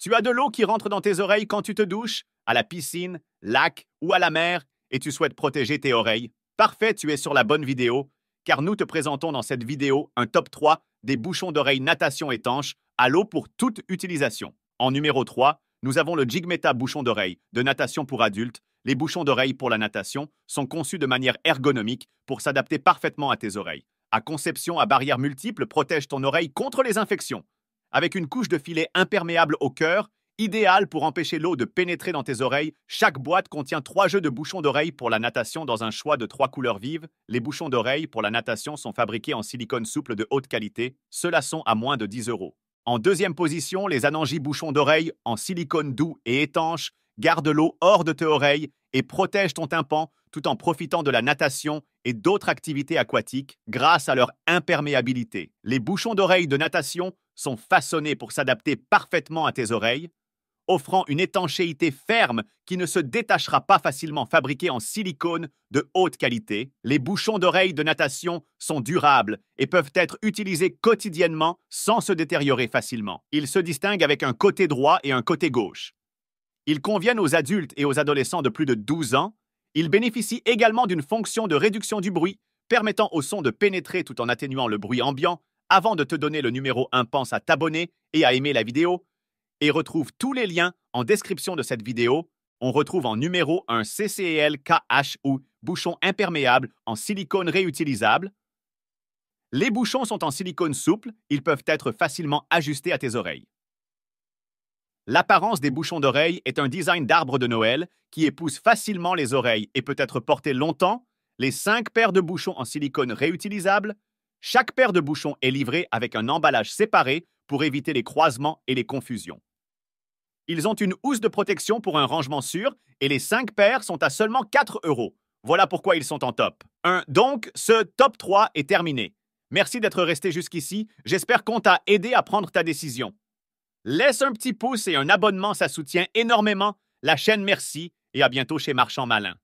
Tu as de l'eau qui rentre dans tes oreilles quand tu te douches, à la piscine, lac ou à la mer, et tu souhaites protéger tes oreilles. Parfait, tu es sur la bonne vidéo, car nous te présentons dans cette vidéo un top 3 des bouchons d'oreilles natation étanche à l'eau pour toute utilisation. En numéro 3, nous avons le Jigmeta bouchon d'oreille de natation pour adultes. Les bouchons d'oreille pour la natation sont conçus de manière ergonomique pour s'adapter parfaitement à tes oreilles. À conception à barrière multiple, protège ton oreille contre les infections avec une couche de filet imperméable au cœur, idéale pour empêcher l'eau de pénétrer dans tes oreilles. Chaque boîte contient trois jeux de bouchons d'oreilles pour la natation dans un choix de trois couleurs vives. Les bouchons d'oreilles pour la natation sont fabriqués en silicone souple de haute qualité. Ceux-là sont à moins de 10 euros. En deuxième position, les Anangis bouchons d'oreilles en silicone doux et étanche Garde l'eau hors de tes oreilles et protège ton tympan tout en profitant de la natation et d'autres activités aquatiques grâce à leur imperméabilité. Les bouchons d'oreilles de natation sont façonnés pour s'adapter parfaitement à tes oreilles, offrant une étanchéité ferme qui ne se détachera pas facilement fabriquée en silicone de haute qualité. Les bouchons d'oreilles de natation sont durables et peuvent être utilisés quotidiennement sans se détériorer facilement. Ils se distinguent avec un côté droit et un côté gauche. Ils conviennent aux adultes et aux adolescents de plus de 12 ans. Ils bénéficient également d'une fonction de réduction du bruit, permettant au son de pénétrer tout en atténuant le bruit ambiant. Avant de te donner le numéro 1, pense à t'abonner et à aimer la vidéo. Et retrouve tous les liens en description de cette vidéo. On retrouve en numéro 1 CCLKH ou bouchon imperméable en silicone réutilisable. Les bouchons sont en silicone souple, ils peuvent être facilement ajustés à tes oreilles. L'apparence des bouchons d'oreilles est un design d'arbre de Noël qui épouse facilement les oreilles et peut être porté longtemps. Les cinq paires de bouchons en silicone réutilisables. Chaque paire de bouchons est livrée avec un emballage séparé pour éviter les croisements et les confusions. Ils ont une housse de protection pour un rangement sûr et les cinq paires sont à seulement 4 euros. Voilà pourquoi ils sont en top. 1. Donc, ce top 3 est terminé. Merci d'être resté jusqu'ici. J'espère qu'on t'a aidé à prendre ta décision. Laisse un petit pouce et un abonnement, ça soutient énormément la chaîne Merci et à bientôt chez Marchand Malin.